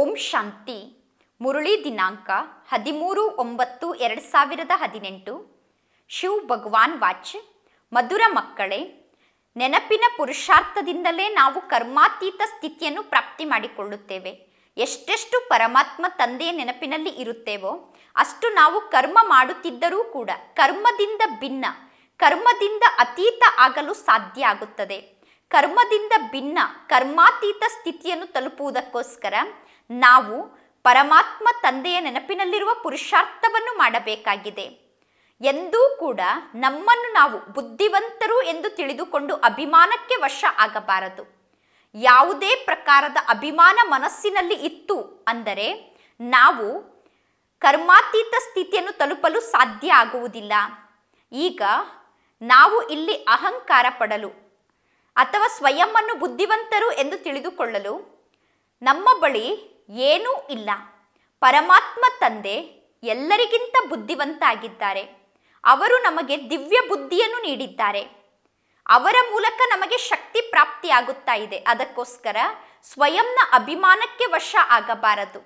ಓಂ ಶಾಂತಿ ಮುರುಳಿ ದಿನಾಂಕ ಹದಿಮೂರು ಒಂಬತ್ತು ಎರಡು ಸಾವಿರದ ಹದಿನೆಂಟು ಶಿವ್ ಭಗವಾನ್ ವಾಚ್ ಮಧುರ ಮಕ್ಕಳೇ ನೆನಪಿನ ಪುರುಷಾರ್ಥದಿಂದಲೇ ನಾವು ಕರ್ಮಾತೀತ ಸ್ಥಿತಿಯನ್ನು ಪ್ರಾಪ್ತಿ ಮಾಡಿಕೊಳ್ಳುತ್ತೇವೆ ಎಷ್ಟೆಷ್ಟು ಪರಮಾತ್ಮ ತಂದೆಯ ನೆನಪಿನಲ್ಲಿ ಇರುತ್ತೇವೋ ಅಷ್ಟು ನಾವು ಕರ್ಮ ಮಾಡುತ್ತಿದ್ದರೂ ಕೂಡ ಕರ್ಮದಿಂದ ಭಿನ್ನ ಕರ್ಮದಿಂದ ಅತೀತ ಆಗಲು ಸಾಧ್ಯ ಆಗುತ್ತದೆ ಕರ್ಮದಿಂದ ಭಿನ್ನ ಕರ್ಮಾತೀತ ಸ್ಥಿತಿಯನ್ನು ತಲುಪುವುದಕ್ಕೋಸ್ಕರ ನಾವು ಪರಮಾತ್ಮ ತಂದೆಯ ನೆನಪಿನಲ್ಲಿರುವ ಪುರುಷಾರ್ಥವನ್ನು ಮಾಡಬೇಕಾಗಿದೆ ಎಂದೂ ಕೂಡ ನಮ್ಮನ್ನು ನಾವು ಬುದ್ಧಿವಂತರು ಎಂದು ತಿಳಿದುಕೊಂಡು ಅಭಿಮಾನಕ್ಕೆ ವಶ ಆಗಬಾರದು ಯಾವುದೇ ಪ್ರಕಾರದ ಅಭಿಮಾನ ಮನಸ್ಸಿನಲ್ಲಿ ಇತ್ತು ಅಂದರೆ ನಾವು ಕರ್ಮಾತೀತ ಸ್ಥಿತಿಯನ್ನು ತಲುಪಲು ಸಾಧ್ಯ ಆಗುವುದಿಲ್ಲ ಈಗ ನಾವು ಇಲ್ಲಿ ಅಹಂಕಾರ ಪಡಲು ಅಥವಾ ಸ್ವಯಂ ಬುದ್ಧಿವಂತರು ಎಂದು ತಿಳಿದುಕೊಳ್ಳಲು ನಮ್ಮ ಬಳಿ ಏನೂ ಇಲ್ಲ ಪರಮಾತ್ಮ ತಂದೆ ಎಲ್ಲರಿಗಿಂತ ಬುದ್ಧಿವಂತ ಆಗಿದ್ದಾರೆ ಅವರು ನಮಗೆ ದಿವ್ಯ ಬುದ್ಧಿಯನ್ನು ನೀಡಿದ್ದಾರೆ ಅವರ ಮೂಲಕ ನಮಗೆ ಶಕ್ತಿ ಪ್ರಾಪ್ತಿಯಾಗುತ್ತಾ ಇದೆ ಅದಕ್ಕೋಸ್ಕರ ಸ್ವಯಂನ ಅಭಿಮಾನಕ್ಕೆ ವಶ ಆಗಬಾರದು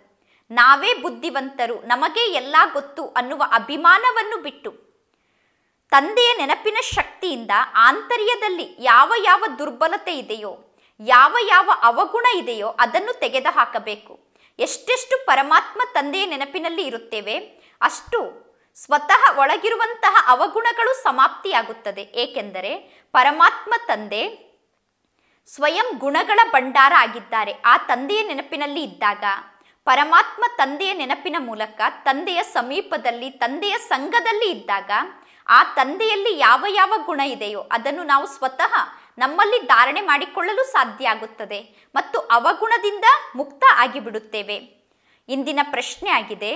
ನಾವೇ ಬುದ್ಧಿವಂತರು ನಮಗೆ ಎಲ್ಲ ಗೊತ್ತು ಅನ್ನುವ ಅಭಿಮಾನವನ್ನು ಬಿಟ್ಟು ತಂದೆಯ ನೆನಪಿನ ಶಕ್ತಿಯಿಂದ ಆಂತರ್ಯದಲ್ಲಿ ಯಾವ ಯಾವ ದುರ್ಬಲತೆ ಇದೆಯೋ ಯಾವ ಯಾವ ಅವಗುಣ ಇದೆಯೋ ಅದನ್ನು ತೆಗೆದುಹಾಕಬೇಕು ಎಷ್ಟೆಷ್ಟು ಪರಮಾತ್ಮ ತಂದೆಯ ನೆನಪಿನಲ್ಲಿ ಇರುತ್ತೇವೆ ಅಷ್ಟು ಸ್ವತಃ ಒಳಗಿರುವಂತಹ ಅವಗುಣಗಳು ಸಮಾಪ್ತಿಯಾಗುತ್ತದೆ ಏಕೆಂದರೆ ಪರಮಾತ್ಮ ತಂದೆ ಸ್ವಯಂ ಗುಣಗಳ ಭಂಡಾರ ಆಗಿದ್ದಾರೆ ಆ ತಂದೆಯ ನೆನಪಿನಲ್ಲಿ ಇದ್ದಾಗ ಪರಮಾತ್ಮ ತಂದೆಯ ನೆನಪಿನ ಮೂಲಕ ತಂದೆಯ ಸಮೀಪದಲ್ಲಿ ತಂದೆಯ ಸಂಘದಲ್ಲಿ ಇದ್ದಾಗ ಆ ತಂದೆಯಲ್ಲಿ ಯಾವ ಯಾವ ಗುಣ ಇದೆಯೋ ಅದನ್ನು ನಾವು ಸ್ವತಃ ನಮ್ಮಲ್ಲಿ ಧಾರಣೆ ಮಾಡಿಕೊಳ್ಳಲು ಸಾಧ್ಯ ಆಗುತ್ತದೆ ಮತ್ತು ಅವಗುಣದಿಂದ ಮುಕ್ತ ಆಗಿಬಿಡುತ್ತೇವೆ ಇಂದಿನ ಪ್ರಶ್ನೆ ಆಗಿದೆ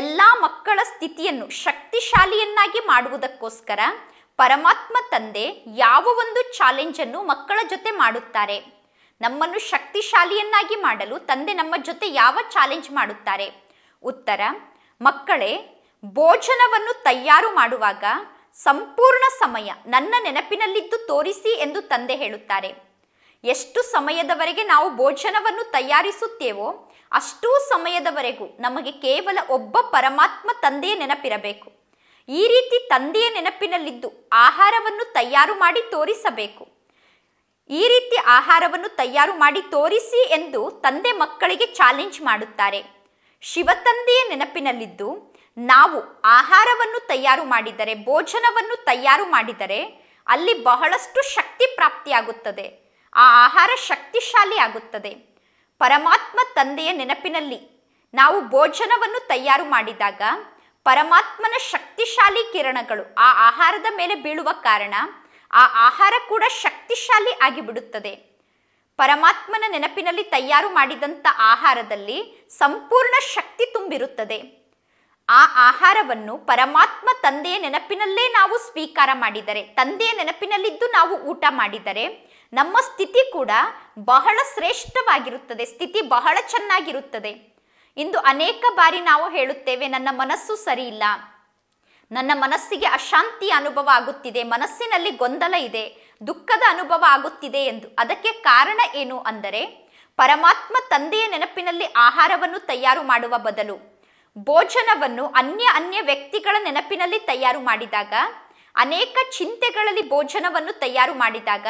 ಎಲ್ಲ ಮಕ್ಕಳ ಸ್ಥಿತಿಯನ್ನು ಶಕ್ತಿಶಾಲಿಯನ್ನಾಗಿ ಮಾಡುವುದಕ್ಕೋಸ್ಕರ ಪರಮಾತ್ಮ ತಂದೆ ಯಾವ ಒಂದು ಚಾಲೆಂಜನ್ನು ಮಕ್ಕಳ ಜೊತೆ ಮಾಡುತ್ತಾರೆ ನಮ್ಮನ್ನು ಶಕ್ತಿಶಾಲಿಯನ್ನಾಗಿ ಮಾಡಲು ತಂದೆ ನಮ್ಮ ಜೊತೆ ಯಾವ ಚಾಲೆಂಜ್ ಮಾಡುತ್ತಾರೆ ಉತ್ತರ ಮಕ್ಕಳೇ ಭೋಜನವನ್ನು ತಯಾರು ಮಾಡುವಾಗ ಸಂಪೂರ್ಣ ಸಮಯ ನನ್ನ ನೆನಪಿನಲ್ಲಿದ್ದು ತೋರಿಸಿ ಎಂದು ತಂದೆ ಹೇಳುತ್ತಾರೆ ಎಷ್ಟು ಸಮಯದವರೆಗೆ ನಾವು ಭೋಜನವನ್ನು ತಯಾರಿಸುತ್ತೇವೋ ಅಷ್ಟೂ ಸಮಯದವರೆಗೂ ನಮಗೆ ಕೇವಲ ಒಬ್ಬ ಪರಮಾತ್ಮ ತಂದೆಯ ನೆನಪಿರಬೇಕು ಈ ರೀತಿ ತಂದೆಯ ನೆನಪಿನಲ್ಲಿದ್ದು ಆಹಾರವನ್ನು ತಯಾರು ಮಾಡಿ ತೋರಿಸಬೇಕು ಈ ರೀತಿ ಆಹಾರವನ್ನು ತಯಾರು ಮಾಡಿ ತೋರಿಸಿ ಎಂದು ತಂದೆ ಮಕ್ಕಳಿಗೆ ಚಾಲೆಂಜ್ ಮಾಡುತ್ತಾರೆ ಶಿವತಂದೆಯ ನೆನಪಿನಲ್ಲಿದ್ದು ನಾವು ಆಹಾರವನ್ನು ತಯಾರು ಮಾಡಿದರೆ ಭೋಜನವನ್ನು ತಯಾರು ಮಾಡಿದರೆ ಅಲ್ಲಿ ಬಹಳಷ್ಟು ಶಕ್ತಿ ಪ್ರಾಪ್ತಿಯಾಗುತ್ತದೆ ಆ ಆಹಾರ ಶಕ್ತಿಶಾಲಿ ಆಗುತ್ತದೆ ಪರಮಾತ್ಮ ತಂದೆಯ ನೆನಪಿನಲ್ಲಿ ನಾವು ಭೋಜನವನ್ನು ತಯಾರು ಮಾಡಿದಾಗ ಪರಮಾತ್ಮನ ಶಕ್ತಿಶಾಲಿ ಕಿರಣಗಳು ಆ ಆಹಾರದ ಮೇಲೆ ಬೀಳುವ ಕಾರಣ ಆ ಆಹಾರ ಕೂಡ ಶಕ್ತಿಶಾಲಿ ಆಗಿಬಿಡುತ್ತದೆ ಪರಮಾತ್ಮನ ನೆನಪಿನಲ್ಲಿ ತಯಾರು ಮಾಡಿದಂಥ ಆಹಾರದಲ್ಲಿ ಸಂಪೂರ್ಣ ಶಕ್ತಿ ತುಂಬಿರುತ್ತದೆ ಆ ಆಹಾರವನ್ನು ಪರಮಾತ್ಮ ತಂದೆಯ ನೆನಪಿನಲ್ಲೇ ನಾವು ಸ್ವೀಕಾರ ಮಾಡಿದರೆ ತಂದೆಯ ನೆನಪಿನಲ್ಲಿದ್ದು ನಾವು ಊಟ ಮಾಡಿದರೆ ನಮ್ಮ ಸ್ಥಿತಿ ಕೂಡ ಬಹಳ ಶ್ರೇಷ್ಠವಾಗಿರುತ್ತದೆ ಸ್ಥಿತಿ ಬಹಳ ಚೆನ್ನಾಗಿರುತ್ತದೆ ಇಂದು ಅನೇಕ ಬಾರಿ ನಾವು ಹೇಳುತ್ತೇವೆ ನನ್ನ ಮನಸ್ಸು ಸರಿಯಿಲ್ಲ ನನ್ನ ಮನಸ್ಸಿಗೆ ಅಶಾಂತಿ ಅನುಭವ ಆಗುತ್ತಿದೆ ಮನಸ್ಸಿನಲ್ಲಿ ಗೊಂದಲ ಇದೆ ದುಃಖದ ಅನುಭವ ಆಗುತ್ತಿದೆ ಎಂದು ಅದಕ್ಕೆ ಕಾರಣ ಏನು ಅಂದರೆ ಪರಮಾತ್ಮ ತಂದೆಯ ನೆನಪಿನಲ್ಲಿ ಆಹಾರವನ್ನು ತಯಾರು ಮಾಡುವ ಬದಲು ಭೋಜನವನ್ನು ಅನ್ಯ ಅನ್ಯ ವ್ಯಕ್ತಿಗಳ ನೆನಪಿನಲ್ಲಿ ತಯಾರು ಮಾಡಿದಾಗ ಅನೇಕ ಚಿಂತೆಗಳಲ್ಲಿ ಭೋಜನವನ್ನು ತಯಾರು ಮಾಡಿದಾಗ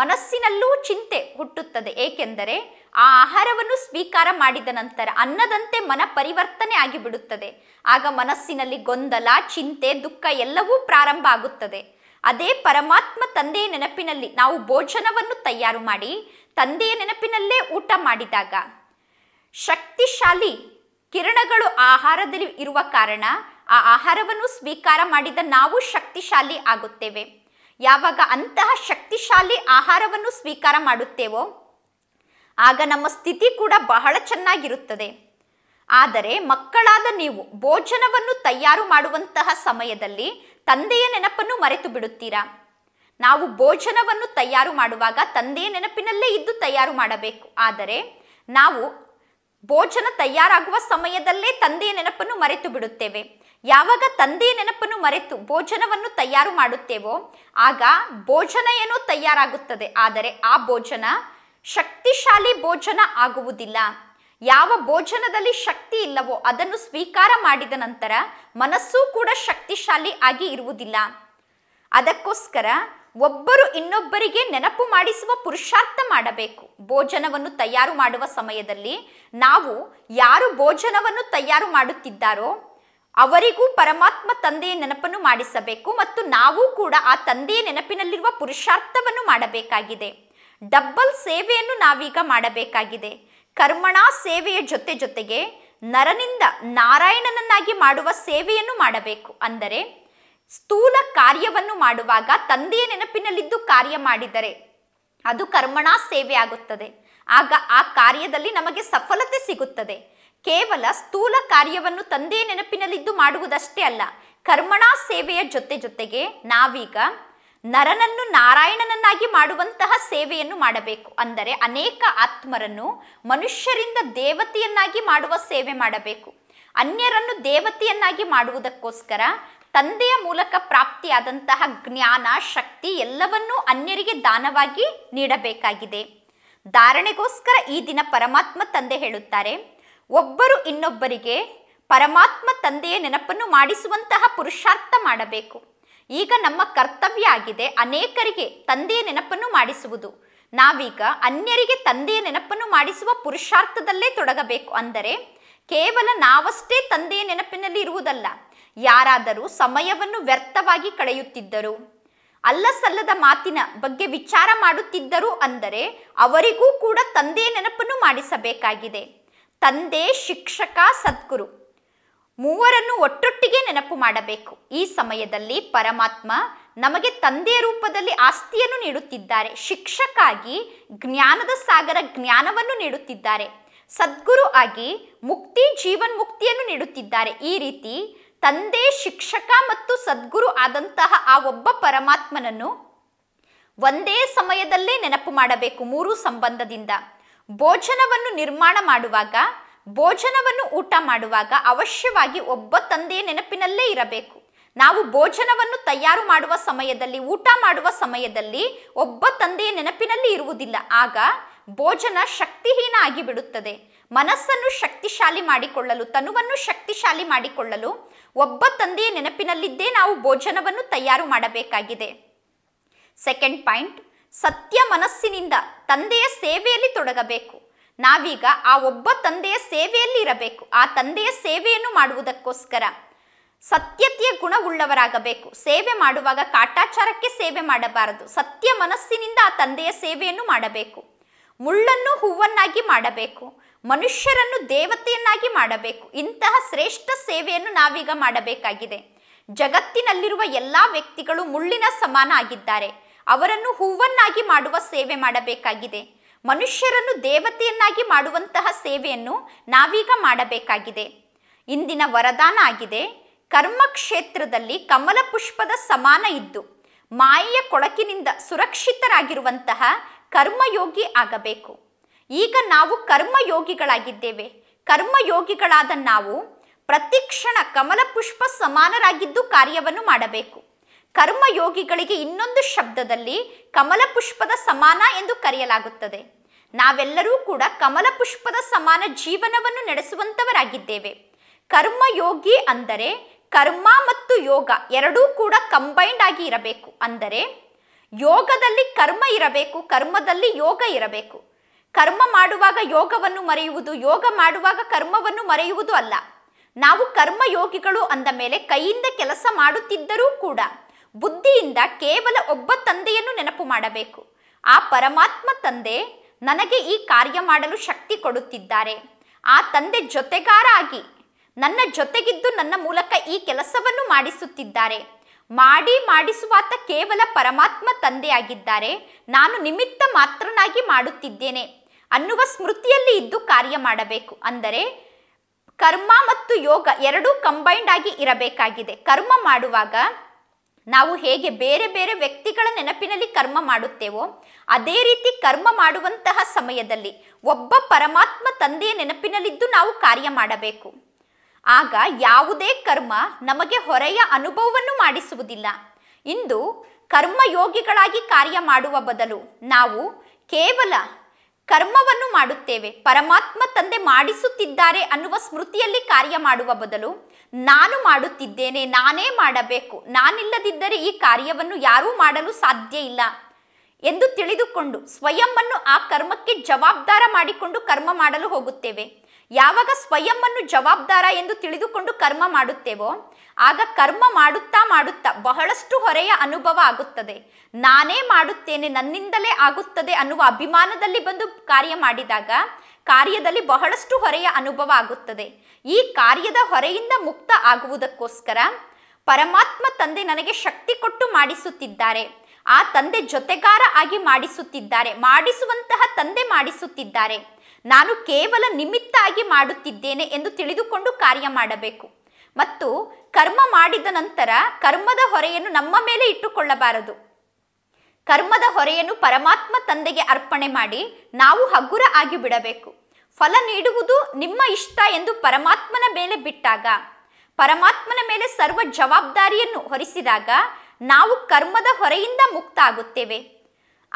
ಮನಸ್ಸಿನಲ್ಲೂ ಚಿಂತೆ ಹುಟ್ಟುತ್ತದೆ ಏಕೆಂದರೆ ಆ ಆಹಾರವನ್ನು ಸ್ವೀಕಾರ ಮಾಡಿದ ನಂತರ ಅನ್ನದಂತೆ ಮನ ಪರಿವರ್ತನೆ ಆಗಿಬಿಡುತ್ತದೆ ಆಗ ಮನಸ್ಸಿನಲ್ಲಿ ಗೊಂದಲ ಚಿಂತೆ ದುಃಖ ಎಲ್ಲವೂ ಪ್ರಾರಂಭ ಆಗುತ್ತದೆ ಅದೇ ಪರಮಾತ್ಮ ತಂದೆಯ ನೆನಪಿನಲ್ಲಿ ನಾವು ಭೋಜನವನ್ನು ತಯಾರು ಮಾಡಿ ತಂದೆಯ ನೆನಪಿನಲ್ಲೇ ಊಟ ಮಾಡಿದಾಗ ಶಕ್ತಿಶಾಲಿ ಕಿರಣಗಳು ಆಹಾರದಲ್ಲಿ ಇರುವ ಕಾರಣ ಆ ಆಹಾರವನ್ನು ಸ್ವೀಕಾರ ಮಾಡಿದ ನಾವು ಶಕ್ತಿಶಾಲಿ ಆಗುತ್ತೇವೆ ಯಾವಾಗ ಅಂತಹ ಶಕ್ತಿಶಾಲಿ ಆಹಾರವನ್ನು ಸ್ವೀಕಾರ ಮಾಡುತ್ತೇವೋ ಆಗ ನಮ್ಮ ಸ್ಥಿತಿ ಕೂಡ ಬಹಳ ಚೆನ್ನಾಗಿರುತ್ತದೆ ಆದರೆ ಮಕ್ಕಳಾದ ನೀವು ಭೋಜನವನ್ನು ತಯಾರು ಮಾಡುವಂತಹ ಸಮಯದಲ್ಲಿ ತಂದೆಯ ನೆನಪನ್ನು ಮರೆತು ಬಿಡುತ್ತೀರಾ ನಾವು ಭೋಜನವನ್ನು ತಯಾರು ಮಾಡುವಾಗ ತಂದೆಯ ನೆನಪಿನಲ್ಲೇ ಇದ್ದು ತಯಾರು ಮಾಡಬೇಕು ಆದರೆ ನಾವು ಭೋಜನ ತಯಾರಾಗುವ ಸಮಯದಲ್ಲೇ ತಂದೆಯ ನೆನಪನ್ನು ಮರೆತು ಬಿಡುತ್ತೇವೆ ಯಾವಾಗ ತಂದೆಯ ನೆನಪನ್ನು ಮರೆತು ಭೋಜನವನ್ನು ತಯಾರು ಮಾಡುತ್ತೇವೋ ಆಗ ಭೋಜನ ಏನೋ ತಯಾರಾಗುತ್ತದೆ ಆದರೆ ಆ ಭೋಜನ ಶಕ್ತಿಶಾಲಿ ಭೋಜನ ಆಗುವುದಿಲ್ಲ ಯಾವ ಭೋಜನದಲ್ಲಿ ಶಕ್ತಿ ಇಲ್ಲವೋ ಅದನ್ನು ಸ್ವೀಕಾರ ಮಾಡಿದ ನಂತರ ಮನಸ್ಸೂ ಕೂಡ ಶಕ್ತಿಶಾಲಿ ಆಗಿ ಇರುವುದಿಲ್ಲ ಅದಕ್ಕೋಸ್ಕರ ಒಬ್ಬರು ಇನ್ನೊಬ್ಬರಿಗೆ ನೆನಪು ಮಾಡಿಸುವ ಪುರುಷಾರ್ಥ ಮಾಡಬೇಕು ಭೋಜನವನ್ನು ತಯಾರು ಮಾಡುವ ಸಮಯದಲ್ಲಿ ನಾವು ಯಾರು ಭೋಜನವನ್ನು ತಯಾರು ಮಾಡುತ್ತಿದ್ದಾರೋ ಅವರಿಗೂ ಪರಮಾತ್ಮ ತಂದೆಯ ನೆನಪನ್ನು ಮಾಡಿಸಬೇಕು ಮತ್ತು ನಾವು ಕೂಡ ಆ ತಂದೆಯ ನೆನಪಿನಲ್ಲಿರುವ ಪುರುಷಾರ್ಥವನ್ನು ಮಾಡಬೇಕಾಗಿದೆ ಡಬ್ಬಲ್ ಸೇವೆಯನ್ನು ನಾವೀಗ ಮಾಡಬೇಕಾಗಿದೆ ಕರ್ಮಣ ಸೇವೆಯ ಜೊತೆ ಜೊತೆಗೆ ನರನಿಂದ ನಾರಾಯಣನನ್ನಾಗಿ ಮಾಡುವ ಸೇವೆಯನ್ನು ಮಾಡಬೇಕು ಅಂದರೆ ಸ್ಥೂಲ ಕಾರ್ಯವನ್ನು ಮಾಡುವಾಗ ತಂದೆಯ ನೆನಪಿನಲ್ಲಿದ್ದು ಕಾರ್ಯ ಮಾಡಿದರೆ ಅದು ಕರ್ಮಣ ಸೇವೆ ಆಗುತ್ತದೆ ಆಗ ಆ ಕಾರ್ಯದಲ್ಲಿ ನಮಗೆ ಸಫಲತೆ ಸಿಗುತ್ತದೆ ಕೇವಲ ಸ್ಥೂಲ ಕಾರ್ಯವನ್ನು ತಂದೆಯ ನೆನಪಿನಲ್ಲಿದ್ದು ಮಾಡುವುದಷ್ಟೇ ಅಲ್ಲ ಕರ್ಮಣ ಸೇವೆಯ ಜೊತೆ ಜೊತೆಗೆ ನಾವೀಗ ನರನನ್ನು ನಾರಾಯಣನನ್ನಾಗಿ ಮಾಡುವಂತಹ ಸೇವೆಯನ್ನು ಮಾಡಬೇಕು ಅಂದರೆ ಅನೇಕ ಆತ್ಮರನ್ನು ಮನುಷ್ಯರಿಂದ ದೇವತೆಯನ್ನಾಗಿ ಮಾಡುವ ಸೇವೆ ಮಾಡಬೇಕು ಅನ್ಯರನ್ನು ದೇವತೆಯನ್ನಾಗಿ ಮಾಡುವುದಕ್ಕೋಸ್ಕರ ತಂದೆಯ ಮೂಲಕ ಪ್ರಾಪ್ತಿಯಾದಂತಹ ಜ್ಞಾನ ಶಕ್ತಿ ಎಲ್ಲವನ್ನೂ ಅನ್ಯರಿಗೆ ದಾನವಾಗಿ ನೀಡಬೇಕಾಗಿದೆ ಧಾರಣೆಗೋಸ್ಕರ ಈ ದಿನ ಪರಮಾತ್ಮ ತಂದೆ ಹೇಳುತ್ತಾರೆ ಒಬ್ಬರು ಇನ್ನೊಬ್ಬರಿಗೆ ಪರಮಾತ್ಮ ತಂದೆಯ ನೆನಪನ್ನು ಮಾಡಿಸುವಂತಹ ಪುರುಷಾರ್ಥ ಮಾಡಬೇಕು ಈಗ ನಮ್ಮ ಕರ್ತವ್ಯ ಆಗಿದೆ ಅನೇಕರಿಗೆ ತಂದೆಯ ನೆನಪನ್ನು ಮಾಡಿಸುವುದು ನಾವೀಗ ಅನ್ಯರಿಗೆ ತಂದೆಯ ನೆನಪನ್ನು ಮಾಡಿಸುವ ಪುರುಷಾರ್ಥದಲ್ಲೇ ತೊಡಗಬೇಕು ಅಂದರೆ ಕೇವಲ ನಾವಷ್ಟೇ ತಂದೆಯ ನೆನಪಿನಲ್ಲಿ ಇರುವುದಲ್ಲ ಯಾರಾದರೂ ಸಮಯವನ್ನು ವ್ಯರ್ಥವಾಗಿ ಕಳೆಯುತ್ತಿದ್ದರು ಅಲ್ಲಸಲ್ಲದ ಮಾತಿನ ಬಗ್ಗೆ ವಿಚಾರ ಮಾಡುತ್ತಿದ್ದರು ಅಂದರೆ ಅವರಿಗೂ ಕೂಡ ತಂದೆ ನೆನಪನ್ನು ಮಾಡಿಸಬೇಕಾಗಿದೆ ತಂದೆ ಶಿಕ್ಷಕ ಸದ್ಗುರು ಮೂವರನ್ನು ಒಟ್ಟೊಟ್ಟಿಗೆ ನೆನಪು ಮಾಡಬೇಕು ಈ ಸಮಯದಲ್ಲಿ ಪರಮಾತ್ಮ ನಮಗೆ ತಂದೆಯ ರೂಪದಲ್ಲಿ ಆಸ್ತಿಯನ್ನು ನೀಡುತ್ತಿದ್ದಾರೆ ಶಿಕ್ಷಕಾಗಿ ಜ್ಞಾನದ ಸಾಗರ ಜ್ಞಾನವನ್ನು ನೀಡುತ್ತಿದ್ದಾರೆ ಸದ್ಗುರು ಆಗಿ ಮುಕ್ತಿ ಜೀವನ್ ಮುಕ್ತಿಯನ್ನು ನೀಡುತ್ತಿದ್ದಾರೆ ಈ ರೀತಿ ತಂದೆ ಶಿಕ್ಷಕ ಮತ್ತು ಸದ್ಗುರು ಆದಂತಹ ಆ ಒಬ್ಬ ಪರಮಾತ್ಮನನ್ನು ಒಂದೇ ಸಮಯದಲ್ಲೇ ನೆನಪು ಮಾಡಬೇಕು ಮೂರು ಸಂಬಂಧದಿಂದ ಭೋಜನವನ್ನು ನಿರ್ಮಾಣ ಮಾಡುವಾಗ ಭೋಜನವನ್ನು ಊಟ ಮಾಡುವಾಗ ಅವಶ್ಯವಾಗಿ ಒಬ್ಬ ತಂದೆಯ ನೆನಪಿನಲ್ಲೇ ಇರಬೇಕು ನಾವು ಭೋಜನವನ್ನು ತಯಾರು ಮಾಡುವ ಸಮಯದಲ್ಲಿ ಊಟ ಮಾಡುವ ಸಮಯದಲ್ಲಿ ಒಬ್ಬ ತಂದೆಯ ನೆನಪಿನಲ್ಲಿ ಇರುವುದಿಲ್ಲ ಆಗ ಭೋಜನ ಶಕ್ತಿಹೀನ ಆಗಿಬಿಡುತ್ತದೆ ಮನಸ್ಸನ್ನು ಶಕ್ತಿಶಾಲಿ ಮಾಡಿಕೊಳ್ಳಲು ತನುವನ್ನು ಶಕ್ತಿಶಾಲಿ ಮಾಡಿಕೊಳ್ಳಲು ಒಬ್ಬ ತಂದೆಯ ನೆನಪಿನಲ್ಲಿದ್ದೇ ನಾವು ಭೋಜನವನ್ನು ತಯಾರು ಮಾಡಬೇಕಾಗಿದೆ ಸೆಕೆಂಡ್ ಪಾಯಿಂಟ್ ಸತ್ಯ ಮನಸ್ಸಿನಿಂದ ತಂದೆಯ ಸೇವೆಯಲ್ಲಿ ತೊಡಗಬೇಕು ನಾವೀಗ ಆ ಒಬ್ಬ ತಂದೆಯ ಸೇವೆಯಲ್ಲಿ ಇರಬೇಕು ಆ ತಂದೆಯ ಸೇವೆಯನ್ನು ಮಾಡುವುದಕ್ಕೋಸ್ಕರ ಸತ್ಯತೆಯ ಗುಣವುಳ್ಳವರಾಗಬೇಕು ಸೇವೆ ಮಾಡುವಾಗ ಕಾಟಾಚಾರಕ್ಕೆ ಸೇವೆ ಮಾಡಬಾರದು ಸತ್ಯ ಮನಸ್ಸಿನಿಂದ ಆ ತಂದೆಯ ಸೇವೆಯನ್ನು ಮಾಡಬೇಕು ಮುಳ್ಳನ್ನು ಹೂವನ್ನಾಗಿ ಮಾಡಬೇಕು ಮನುಷ್ಯರನ್ನು ದೇವತೆಯನ್ನಾಗಿ ಮಾಡಬೇಕು ಇಂತಹ ಶ್ರೇಷ್ಠ ಸೇವೆಯನ್ನು ನಾವೀಗ ಮಾಡಬೇಕಾಗಿದೆ ಜಗತ್ತಿನಲ್ಲಿರುವ ಎಲ್ಲ ವ್ಯಕ್ತಿಗಳು ಮುಳ್ಳಿನ ಸಮಾನ ಆಗಿದ್ದಾರೆ ಅವರನ್ನು ಹೂವನ್ನಾಗಿ ಮಾಡುವ ಸೇವೆ ಮಾಡಬೇಕಾಗಿದೆ ಮನುಷ್ಯರನ್ನು ದೇವತೆಯನ್ನಾಗಿ ಮಾಡುವಂತಹ ಸೇವೆಯನ್ನು ನಾವೀಗ ಮಾಡಬೇಕಾಗಿದೆ ಇಂದಿನ ವರದಾನ ಆಗಿದೆ ಕರ್ಮ ಕ್ಷೇತ್ರದಲ್ಲಿ ಕಮಲ ಪುಷ್ಪದ ಸಮಾನ ಇದ್ದು ಮಾಯೆಯ ಕೊಳಕಿನಿಂದ ಸುರಕ್ಷಿತರಾಗಿರುವಂತಹ ಕರ್ಮಯೋಗಿ ಆಗಬೇಕು ಈಗ ನಾವು ಕರ್ಮಯೋಗಿಗಳಾಗಿದ್ದೇವೆ ಕರ್ಮಯೋಗಿಗಳಾದ ನಾವು ಪ್ರತಿಕ್ಷಣ ಪುಷ್ಪ ಸಮಾನರಾಗಿದ್ದು ಕಾರ್ಯವನ್ನು ಮಾಡಬೇಕು ಕರ್ಮಯೋಗಿಗಳಿಗೆ ಇನ್ನೊಂದು ಶಬ್ದದಲ್ಲಿ ಕಮಲ ಪುಷ್ಪದ ಸಮಾನ ಎಂದು ಕರೆಯಲಾಗುತ್ತದೆ ನಾವೆಲ್ಲರೂ ಕೂಡ ಕಮಲ ಪುಷ್ಪದ ಸಮಾನ ಜೀವನವನ್ನು ನಡೆಸುವಂತವರಾಗಿದ್ದೇವೆ ಕರ್ಮಯೋಗಿ ಅಂದರೆ ಕರ್ಮ ಮತ್ತು ಯೋಗ ಎರಡೂ ಕೂಡ ಕಂಬೈಂಡ್ ಆಗಿ ಇರಬೇಕು ಅಂದರೆ ಯೋಗದಲ್ಲಿ ಕರ್ಮ ಇರಬೇಕು ಕರ್ಮದಲ್ಲಿ ಯೋಗ ಇರಬೇಕು ಕರ್ಮ ಮಾಡುವಾಗ ಯೋಗವನ್ನು ಮರೆಯುವುದು ಯೋಗ ಮಾಡುವಾಗ ಕರ್ಮವನ್ನು ಮರೆಯುವುದು ಅಲ್ಲ ನಾವು ಕರ್ಮಯೋಗಿಗಳು ಅಂದ ಮೇಲೆ ಕೈಯಿಂದ ಕೆಲಸ ಮಾಡುತ್ತಿದ್ದರೂ ಕೂಡ ಬುದ್ಧಿಯಿಂದ ಕೇವಲ ಒಬ್ಬ ತಂದೆಯನ್ನು ನೆನಪು ಮಾಡಬೇಕು ಆ ಪರಮಾತ್ಮ ತಂದೆ ನನಗೆ ಈ ಕಾರ್ಯ ಮಾಡಲು ಶಕ್ತಿ ಕೊಡುತ್ತಿದ್ದಾರೆ ಆ ತಂದೆ ಜೊತೆಗಾರ ಆಗಿ ನನ್ನ ಜೊತೆಗಿದ್ದು ನನ್ನ ಮೂಲಕ ಈ ಕೆಲಸವನ್ನು ಮಾಡಿಸುತ್ತಿದ್ದಾರೆ ಮಾಡಿ ಮಾಡಿಸುವಾತ ಕೇವಲ ಪರಮಾತ್ಮ ತಂದೆಯಾಗಿದ್ದಾರೆ ನಾನು ನಿಮಿತ್ತ ಮಾತ್ರನಾಗಿ ಮಾಡುತ್ತಿದ್ದೇನೆ ಅನ್ನುವ ಸ್ಮೃತಿಯಲ್ಲಿ ಇದ್ದು ಕಾರ್ಯ ಮಾಡಬೇಕು ಅಂದರೆ ಕರ್ಮ ಮತ್ತು ಯೋಗ ಎರಡೂ ಕಂಬೈಂಡ್ ಆಗಿ ಇರಬೇಕಾಗಿದೆ ಕರ್ಮ ಮಾಡುವಾಗ ನಾವು ಹೇಗೆ ಬೇರೆ ಬೇರೆ ವ್ಯಕ್ತಿಗಳ ನೆನಪಿನಲ್ಲಿ ಕರ್ಮ ಮಾಡುತ್ತೇವೋ ಅದೇ ರೀತಿ ಕರ್ಮ ಮಾಡುವಂತಹ ಸಮಯದಲ್ಲಿ ಒಬ್ಬ ಪರಮಾತ್ಮ ತಂದೆಯ ನೆನಪಿನಲ್ಲಿದ್ದು ನಾವು ಕಾರ್ಯ ಮಾಡಬೇಕು ಆಗ ಯಾವುದೇ ಕರ್ಮ ನಮಗೆ ಹೊರೆಯ ಅನುಭವವನ್ನು ಮಾಡಿಸುವುದಿಲ್ಲ ಇಂದು ಕರ್ಮಯೋಗಿಗಳಾಗಿ ಕಾರ್ಯ ಮಾಡುವ ಬದಲು ನಾವು ಕೇವಲ ಕರ್ಮವನ್ನು ಮಾಡುತ್ತೇವೆ ಪರಮಾತ್ಮ ತಂದೆ ಮಾಡಿಸುತ್ತಿದ್ದಾರೆ ಅನ್ನುವ ಸ್ಮೃತಿಯಲ್ಲಿ ಕಾರ್ಯ ಮಾಡುವ ಬದಲು ನಾನು ಮಾಡುತ್ತಿದ್ದೇನೆ ನಾನೇ ಮಾಡಬೇಕು ನಾನಿಲ್ಲದಿದ್ದರೆ ಈ ಕಾರ್ಯವನ್ನು ಯಾರೂ ಮಾಡಲು ಸಾಧ್ಯ ಇಲ್ಲ ಎಂದು ತಿಳಿದುಕೊಂಡು ಸ್ವಯಂ ಆ ಕರ್ಮಕ್ಕೆ ಜವಾಬ್ದಾರ ಮಾಡಿಕೊಂಡು ಕರ್ಮ ಮಾಡಲು ಹೋಗುತ್ತೇವೆ ಯಾವಾಗ ಸ್ವಯಂವನ್ನು ಜವಾಬ್ದಾರ ಎಂದು ತಿಳಿದುಕೊಂಡು ಕರ್ಮ ಮಾಡುತ್ತೇವೋ ಆಗ ಕರ್ಮ ಮಾಡುತ್ತಾ ಮಾಡುತ್ತಾ ಬಹಳಷ್ಟು ಹೊರೆಯ ಅನುಭವ ಆಗುತ್ತದೆ ನಾನೇ ಮಾಡುತ್ತೇನೆ ನನ್ನಿಂದಲೇ ಆಗುತ್ತದೆ ಅನ್ನುವ ಅಭಿಮಾನದಲ್ಲಿ ಬಂದು ಕಾರ್ಯ ಮಾಡಿದಾಗ ಕಾರ್ಯದಲ್ಲಿ ಬಹಳಷ್ಟು ಹೊರೆಯ ಅನುಭವ ಆಗುತ್ತದೆ ಈ ಕಾರ್ಯದ ಹೊರೆಯಿಂದ ಮುಕ್ತ ಆಗುವುದಕ್ಕೋಸ್ಕರ ಪರಮಾತ್ಮ ತಂದೆ ನನಗೆ ಶಕ್ತಿ ಕೊಟ್ಟು ಮಾಡಿಸುತ್ತಿದ್ದಾರೆ ಆ ತಂದೆ ಜೊತೆಗಾರ ಆಗಿ ಮಾಡಿಸುತ್ತಿದ್ದಾರೆ ಮಾಡಿಸುವಂತಹ ತಂದೆ ಮಾಡಿಸುತ್ತಿದ್ದಾರೆ ನಾನು ಕೇವಲ ನಿಮಿತ್ತ ಆಗಿ ಮಾಡುತ್ತಿದ್ದೇನೆ ಎಂದು ತಿಳಿದುಕೊಂಡು ಕಾರ್ಯ ಮಾಡಬೇಕು ಮತ್ತು ಕರ್ಮ ಮಾಡಿದ ನಂತರ ಕರ್ಮದ ಹೊರೆಯನ್ನು ನಮ್ಮ ಮೇಲೆ ಇಟ್ಟುಕೊಳ್ಳಬಾರದು ಕರ್ಮದ ಹೊರೆಯನ್ನು ಪರಮಾತ್ಮ ತಂದೆಗೆ ಅರ್ಪಣೆ ಮಾಡಿ ನಾವು ಹಗುರ ಆಗಿ ಬಿಡಬೇಕು ಫಲ ನೀಡುವುದು ನಿಮ್ಮ ಇಷ್ಟ ಎಂದು ಪರಮಾತ್ಮನ ಮೇಲೆ ಬಿಟ್ಟಾಗ ಪರಮಾತ್ಮನ ಮೇಲೆ ಸರ್ವ ಜವಾಬ್ದಾರಿಯನ್ನು ಹೊರಿಸಿದಾಗ ನಾವು ಕರ್ಮದ ಹೊರೆಯಿಂದ ಮುಕ್ತ ಆಗುತ್ತೇವೆ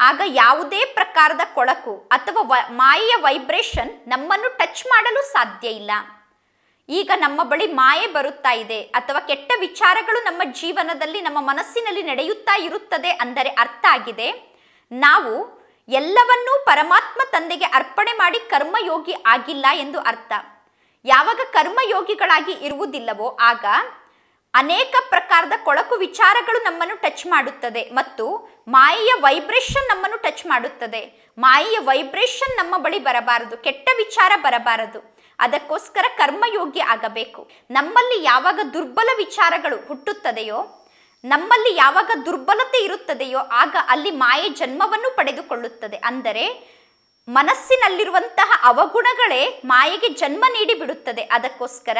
ಆಗ ಯಾವುದೇ ಪ್ರಕಾರದ ಕೊಳಕು ಅಥವಾ ಮಾಯೆಯ ವೈಬ್ರೇಷನ್ ನಮ್ಮನ್ನು ಟಚ್ ಮಾಡಲು ಸಾಧ್ಯ ಇಲ್ಲ ಈಗ ನಮ್ಮ ಬಳಿ ಮಾಯೆ ಬರುತ್ತಾ ಇದೆ ಅಥವಾ ಕೆಟ್ಟ ವಿಚಾರಗಳು ನಮ್ಮ ಜೀವನದಲ್ಲಿ ನಮ್ಮ ಮನಸ್ಸಿನಲ್ಲಿ ನಡೆಯುತ್ತಾ ಇರುತ್ತದೆ ಅಂದರೆ ಅರ್ಥ ಆಗಿದೆ ನಾವು ಎಲ್ಲವನ್ನೂ ಪರಮಾತ್ಮ ತಂದೆಗೆ ಅರ್ಪಣೆ ಮಾಡಿ ಕರ್ಮಯೋಗಿ ಆಗಿಲ್ಲ ಎಂದು ಅರ್ಥ ಯಾವಾಗ ಕರ್ಮಯೋಗಿಗಳಾಗಿ ಇರುವುದಿಲ್ಲವೋ ಆಗ ಅನೇಕ ಪ್ರಕಾರದ ಕೊಳಕು ವಿಚಾರಗಳು ನಮ್ಮನ್ನು ಟಚ್ ಮಾಡುತ್ತದೆ ಮತ್ತು ಮಾಯೆಯ ವೈಬ್ರೇಷನ್ ನಮ್ಮನ್ನು ಟಚ್ ಮಾಡುತ್ತದೆ ಮಾಯೆಯ ವೈಬ್ರೇಷನ್ ನಮ್ಮ ಬಳಿ ಬರಬಾರದು ಕೆಟ್ಟ ವಿಚಾರ ಬರಬಾರದು ಅದಕ್ಕೋಸ್ಕರ ಕರ್ಮಯೋಗ್ಯ ಆಗಬೇಕು ನಮ್ಮಲ್ಲಿ ಯಾವಾಗ ದುರ್ಬಲ ವಿಚಾರಗಳು ಹುಟ್ಟುತ್ತದೆಯೋ ನಮ್ಮಲ್ಲಿ ಯಾವಾಗ ದುರ್ಬಲತೆ ಇರುತ್ತದೆಯೋ ಆಗ ಅಲ್ಲಿ ಮಾಯೆ ಜನ್ಮವನ್ನು ಪಡೆದುಕೊಳ್ಳುತ್ತದೆ ಅಂದರೆ ಮನಸ್ಸಿನಲ್ಲಿರುವಂತಹ ಅವಗುಣಗಳೇ ಮಾಯೆಗೆ ಜನ್ಮ ನೀಡಿ ಬಿಡುತ್ತದೆ ಅದಕ್ಕೋಸ್ಕರ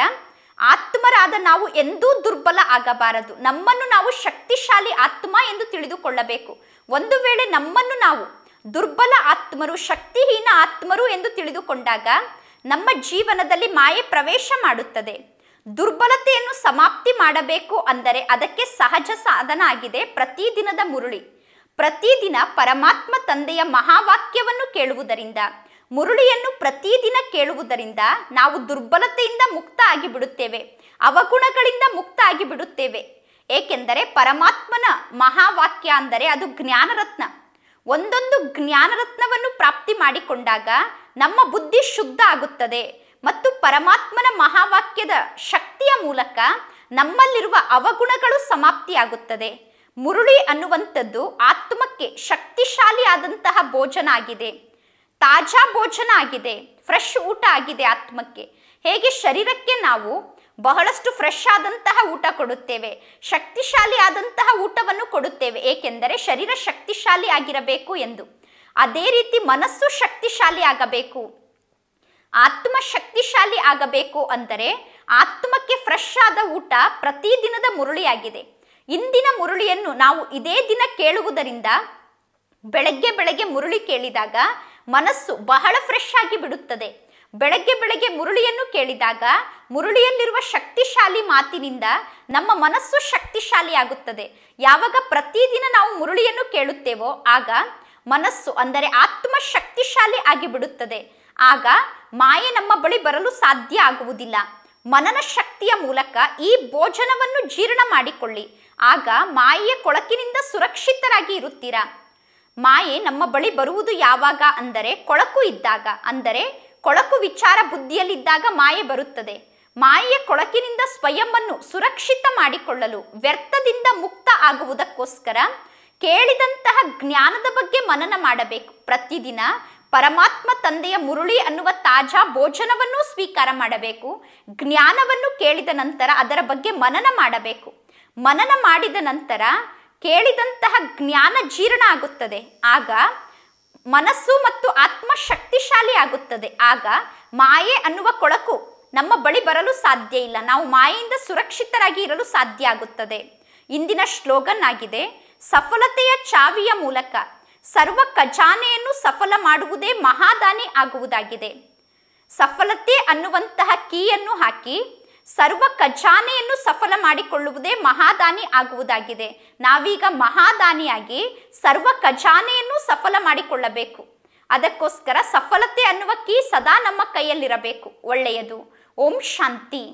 ಆತ್ಮರಾದ ನಾವು ಎಂದೂ ದುರ್ಬಲ ಆಗಬಾರದು ನಮ್ಮನ್ನು ನಾವು ಶಕ್ತಿಶಾಲಿ ಆತ್ಮ ಎಂದು ತಿಳಿದುಕೊಳ್ಳಬೇಕು ಒಂದು ವೇಳೆ ನಮ್ಮನ್ನು ನಾವು ದುರ್ಬಲ ಆತ್ಮರು ಶಕ್ತಿಹೀನ ಆತ್ಮರು ಎಂದು ತಿಳಿದುಕೊಂಡಾಗ ನಮ್ಮ ಜೀವನದಲ್ಲಿ ಮಾಯೆ ಪ್ರವೇಶ ಮಾಡುತ್ತದೆ ದುರ್ಬಲತೆಯನ್ನು ಸಮಾಪ್ತಿ ಮಾಡಬೇಕು ಅಂದರೆ ಅದಕ್ಕೆ ಸಹಜ ಸಾಧನ ಆಗಿದೆ ಪ್ರತಿದಿನದ ಮುರುಳಿ ಪ್ರತಿದಿನ ಪರಮಾತ್ಮ ತಂದೆಯ ಮಹಾವಾಕ್ಯವನ್ನು ಕೇಳುವುದರಿಂದ ಮುರುಳಿಯನ್ನು ಪ್ರತಿದಿನ ಕೇಳುವುದರಿಂದ ನಾವು ದುರ್ಬಲತೆಯಿಂದ ಮುಕ್ತ ಆಗಿಬಿಡುತ್ತೇವೆ ಅವಗುಣಗಳಿಂದ ಮುಕ್ತ ಆಗಿಬಿಡುತ್ತೇವೆ ಏಕೆಂದರೆ ಪರಮಾತ್ಮನ ಮಹಾವಾಕ್ಯ ಅಂದರೆ ಅದು ಜ್ಞಾನರತ್ನ ಒಂದೊಂದು ಜ್ಞಾನರತ್ನವನ್ನು ಪ್ರಾಪ್ತಿ ಮಾಡಿಕೊಂಡಾಗ ನಮ್ಮ ಬುದ್ಧಿ ಶುದ್ಧ ಆಗುತ್ತದೆ ಮತ್ತು ಪರಮಾತ್ಮನ ಮಹಾವಾಕ್ಯದ ಶಕ್ತಿಯ ಮೂಲಕ ನಮ್ಮಲ್ಲಿರುವ ಅವಗುಣಗಳು ಸಮಾಪ್ತಿಯಾಗುತ್ತದೆ ಮುರುಳಿ ಅನ್ನುವಂಥದ್ದು ಆತ್ಮಕ್ಕೆ ಶಕ್ತಿಶಾಲಿಯಾದಂತಹ ಭೋಜನ ಆಗಿದೆ ತಾಜಾ ಭೋಜನ ಆಗಿದೆ ಫ್ರೆಶ್ ಊಟ ಆಗಿದೆ ಆತ್ಮಕ್ಕೆ ಹೇಗೆ ಶರೀರಕ್ಕೆ ನಾವು ಬಹಳಷ್ಟು ಫ್ರೆಶ್ ಆದಂತಹ ಊಟ ಕೊಡುತ್ತೇವೆ ಶಕ್ತಿಶಾಲಿ ಆದಂತಹ ಊಟವನ್ನು ಕೊಡುತ್ತೇವೆ ಏಕೆಂದರೆ ಶರೀರ ಶಕ್ತಿಶಾಲಿ ಆಗಿರಬೇಕು ಎಂದು ಅದೇ ರೀತಿ ಮನಸ್ಸು ಶಕ್ತಿಶಾಲಿ ಆಗಬೇಕು ಆತ್ಮ ಶಕ್ತಿಶಾಲಿ ಆಗಬೇಕು ಅಂದರೆ ಆತ್ಮಕ್ಕೆ ಫ್ರೆಶ್ ಆದ ಊಟ ಪ್ರತಿದಿನದ ಮುರುಳಿಯಾಗಿದೆ ಇಂದಿನ ಮುರುಳಿಯನ್ನು ನಾವು ಇದೇ ದಿನ ಕೇಳುವುದರಿಂದ ಬೆಳಗ್ಗೆ ಬೆಳಗ್ಗೆ ಮುರುಳಿ ಕೇಳಿದಾಗ ಮನಸ್ಸು ಬಹಳ ಫ್ರೆಶ್ ಆಗಿ ಬಿಡುತ್ತದೆ ಬೆಳಗ್ಗೆ ಬೆಳಗ್ಗೆ ಮುರುಳಿಯನ್ನು ಕೇಳಿದಾಗ ಮುರುಳಿಯಲ್ಲಿರುವ ಶಕ್ತಿಶಾಲಿ ಮಾತಿನಿಂದ ನಮ್ಮ ಮನಸ್ಸು ಶಕ್ತಿಶಾಲಿಯಾಗುತ್ತದೆ ಯಾವಾಗ ಪ್ರತಿದಿನ ನಾವು ಮುರುಳಿಯನ್ನು ಕೇಳುತ್ತೇವೋ ಆಗ ಮನಸ್ಸು ಅಂದರೆ ಆತ್ಮ ಶಕ್ತಿಶಾಲಿ ಆಗಿ ಬಿಡುತ್ತದೆ ಆಗ ಮಾಯೆ ನಮ್ಮ ಬಳಿ ಬರಲು ಸಾಧ್ಯ ಆಗುವುದಿಲ್ಲ ಮನನ ಶಕ್ತಿಯ ಮೂಲಕ ಈ ಭೋಜನವನ್ನು ಜೀರ್ಣ ಮಾಡಿಕೊಳ್ಳಿ ಆಗ ಮಾಯೆಯ ಕೊಳಕಿನಿಂದ ಸುರಕ್ಷಿತರಾಗಿ ಇರುತ್ತೀರಾ ಮಾಯೆ ನಮ್ಮ ಬಳಿ ಬರುವುದು ಯಾವಾಗ ಅಂದರೆ ಕೊಳಕು ಇದ್ದಾಗ ಅಂದರೆ ಕೊಳಕು ವಿಚಾರ ಬುದ್ಧಿಯಲ್ಲಿದ್ದಾಗ ಮಾಯೆ ಬರುತ್ತದೆ ಮಾಯೆಯ ಕೊಳಕಿನಿಂದ ಸ್ವಯಂವನ್ನು ಸುರಕ್ಷಿತ ಮಾಡಿಕೊಳ್ಳಲು ವ್ಯರ್ಥದಿಂದ ಮುಕ್ತ ಆಗುವುದಕ್ಕೋಸ್ಕರ ಕೇಳಿದಂತಹ ಜ್ಞಾನದ ಬಗ್ಗೆ ಮನನ ಮಾಡಬೇಕು ಪ್ರತಿದಿನ ಪರಮಾತ್ಮ ತಂದೆಯ ಮುರುಳಿ ಅನ್ನುವ ತಾಜಾ ಭೋಜನವನ್ನು ಸ್ವೀಕಾರ ಮಾಡಬೇಕು ಜ್ಞಾನವನ್ನು ಕೇಳಿದ ನಂತರ ಅದರ ಬಗ್ಗೆ ಮನನ ಮಾಡಬೇಕು ಮನನ ಮಾಡಿದ ನಂತರ ಕೇಳಿದಂತಹ ಜ್ಞಾನ ಜೀರ್ಣ ಆಗುತ್ತದೆ ಆಗ ಮನಸ್ಸು ಮತ್ತು ಆತ್ಮ ಶಕ್ತಿಶಾಲಿ ಆಗುತ್ತದೆ ಆಗ ಮಾಯೆ ಅನ್ನುವ ಕೊಳಕು ನಮ್ಮ ಬಳಿ ಬರಲು ಸಾಧ್ಯ ಇಲ್ಲ ನಾವು ಮಾಯೆಯಿಂದ ಸುರಕ್ಷಿತರಾಗಿ ಇರಲು ಸಾಧ್ಯ ಆಗುತ್ತದೆ ಇಂದಿನ ಶ್ಲೋಗನ್ ಆಗಿದೆ ಸಫಲತೆಯ ಚಾವಿಯ ಮೂಲಕ ಸರ್ವ ಖಜಾನೆಯನ್ನು ಸಫಲ ಮಾಡುವುದೇ ಮಹಾದಾನಿ ಆಗುವುದಾಗಿದೆ ಸಫಲತೆ ಅನ್ನುವಂತಹ ಕೀಯನ್ನು ಹಾಕಿ ಸರ್ವ ಖಜಾನೆಯನ್ನು ಸಫಲ ಮಾಡಿಕೊಳ್ಳುವುದೇ ಮಹಾದಾನಿ ಆಗುವುದಾಗಿದೆ ನಾವೀಗ ಮಹಾದಾನಿಯಾಗಿ ಸರ್ವ ಖಜಾನೆಯನ್ನು ಸಫಲ ಮಾಡಿಕೊಳ್ಳಬೇಕು ಅದಕ್ಕೋಸ್ಕರ ಸಫಲತೆ ಅನ್ನುವ ಕೀ ಸದಾ ನಮ್ಮ ಕೈಯಲ್ಲಿರಬೇಕು ಒಳ್ಳೆಯದು ಓಂ ಶಾಂತಿ